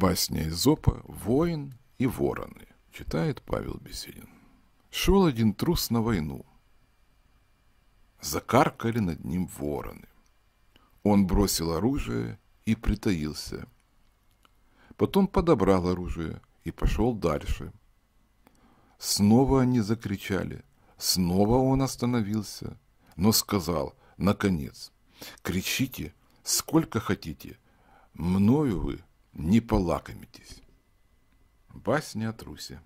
басня Изопа «Воин и вороны», читает Павел Беседин. Шел один трус на войну. Закаркали над ним вороны. Он бросил оружие и притаился. Потом подобрал оружие и пошел дальше. Снова они закричали. Снова он остановился, но сказал, наконец, «Кричите, сколько хотите, мною вы не полакомитесь. Басня о трусе.